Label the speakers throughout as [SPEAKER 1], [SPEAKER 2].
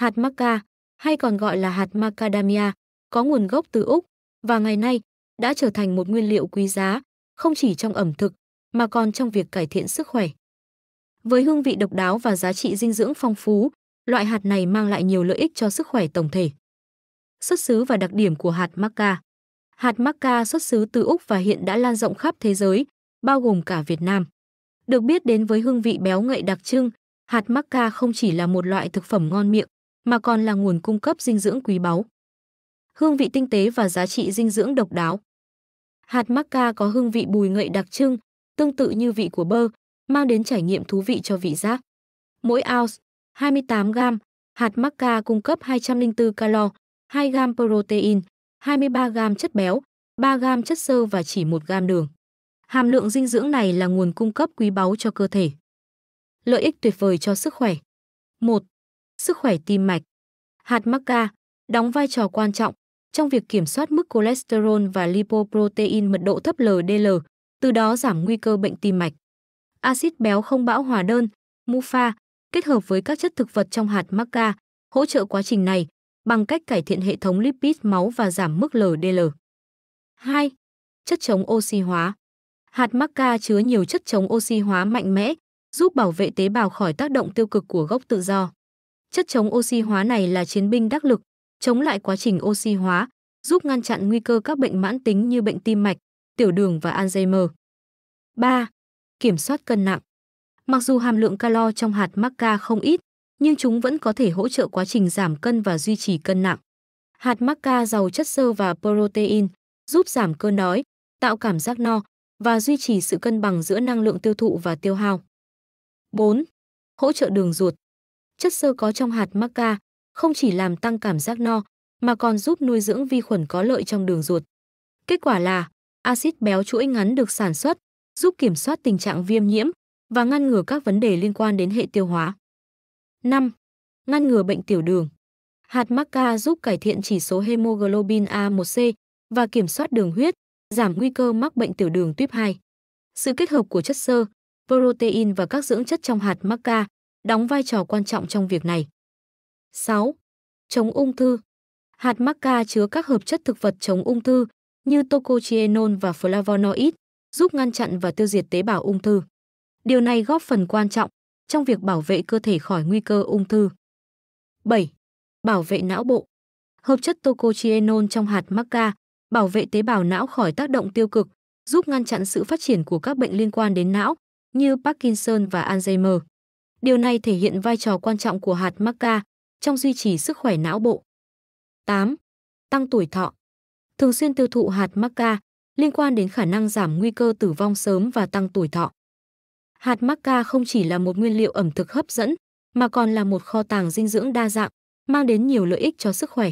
[SPEAKER 1] Hạt maca, hay còn gọi là hạt macadamia, có nguồn gốc từ Úc và ngày nay đã trở thành một nguyên liệu quý giá, không chỉ trong ẩm thực mà còn trong việc cải thiện sức khỏe. Với hương vị độc đáo và giá trị dinh dưỡng phong phú, loại hạt này mang lại nhiều lợi ích cho sức khỏe tổng thể. Xuất xứ và đặc điểm của hạt maca. Hạt maca xuất xứ từ Úc và hiện đã lan rộng khắp thế giới, bao gồm cả Việt Nam. Được biết đến với hương vị béo ngậy đặc trưng, hạt maca không chỉ là một loại thực phẩm ngon miệng mà còn là nguồn cung cấp dinh dưỡng quý báu. Hương vị tinh tế và giá trị dinh dưỡng độc đáo. Hạt maca có hương vị bùi ngậy đặc trưng, tương tự như vị của bơ, mang đến trải nghiệm thú vị cho vị giác. Mỗi ounce, 28 g) hạt maca cung cấp 204 calo, 2 g protein, 23 g chất béo, 3 g chất xơ và chỉ 1 g đường. Hàm lượng dinh dưỡng này là nguồn cung cấp quý báu cho cơ thể. Lợi ích tuyệt vời cho sức khỏe. 1 sức khỏe tim mạch. Hạt maca đóng vai trò quan trọng trong việc kiểm soát mức cholesterol và lipoprotein mật độ thấp LDL, từ đó giảm nguy cơ bệnh tim mạch. Axit béo không bão hòa đơn, MUFA, kết hợp với các chất thực vật trong hạt maca, hỗ trợ quá trình này bằng cách cải thiện hệ thống lipid máu và giảm mức LDL. 2. Chất chống oxy hóa. Hạt maca chứa nhiều chất chống oxy hóa mạnh mẽ, giúp bảo vệ tế bào khỏi tác động tiêu cực của gốc tự do. Chất chống oxy hóa này là chiến binh đắc lực, chống lại quá trình oxy hóa, giúp ngăn chặn nguy cơ các bệnh mãn tính như bệnh tim mạch, tiểu đường và Alzheimer. 3. Kiểm soát cân nặng. Mặc dù hàm lượng calo trong hạt macca không ít, nhưng chúng vẫn có thể hỗ trợ quá trình giảm cân và duy trì cân nặng. Hạt macca giàu chất xơ và protein, giúp giảm cơn đói, tạo cảm giác no và duy trì sự cân bằng giữa năng lượng tiêu thụ và tiêu hao. 4. Hỗ trợ đường ruột chất xơ có trong hạt maca không chỉ làm tăng cảm giác no mà còn giúp nuôi dưỡng vi khuẩn có lợi trong đường ruột. Kết quả là axit béo chuỗi ngắn được sản xuất, giúp kiểm soát tình trạng viêm nhiễm và ngăn ngừa các vấn đề liên quan đến hệ tiêu hóa. 5. Ngăn ngừa bệnh tiểu đường. Hạt maca giúp cải thiện chỉ số hemoglobin A1C và kiểm soát đường huyết, giảm nguy cơ mắc bệnh tiểu đường tuyếp 2. Sự kết hợp của chất xơ, protein và các dưỡng chất trong hạt maca đóng vai trò quan trọng trong việc này. 6. Chống ung thư Hạt maca chứa các hợp chất thực vật chống ung thư như tocotrienol và flavonoid, giúp ngăn chặn và tiêu diệt tế bào ung thư. Điều này góp phần quan trọng trong việc bảo vệ cơ thể khỏi nguy cơ ung thư. 7. Bảo vệ não bộ Hợp chất tocotrienol trong hạt maca bảo vệ tế bào não khỏi tác động tiêu cực, giúp ngăn chặn sự phát triển của các bệnh liên quan đến não như Parkinson và Alzheimer. Điều này thể hiện vai trò quan trọng của hạt maca trong duy trì sức khỏe não bộ. 8. Tăng tuổi thọ. Thường xuyên tiêu thụ hạt maca liên quan đến khả năng giảm nguy cơ tử vong sớm và tăng tuổi thọ. Hạt maca không chỉ là một nguyên liệu ẩm thực hấp dẫn mà còn là một kho tàng dinh dưỡng đa dạng, mang đến nhiều lợi ích cho sức khỏe.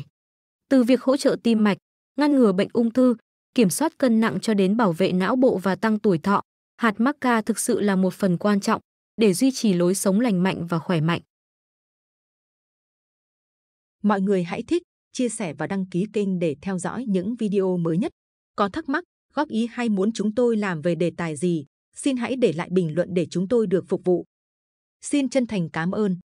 [SPEAKER 1] Từ việc hỗ trợ tim mạch, ngăn ngừa bệnh ung thư, kiểm soát cân nặng cho đến bảo vệ não bộ và tăng tuổi thọ, hạt maca thực sự là một phần quan trọng để duy trì lối sống lành mạnh và khỏe mạnh. Mọi người hãy thích, chia sẻ và đăng ký kênh để theo dõi những video mới nhất. Có thắc mắc, góp ý hay muốn chúng tôi làm về đề tài gì, xin hãy để lại bình luận để chúng tôi được phục vụ. Xin chân thành cảm ơn.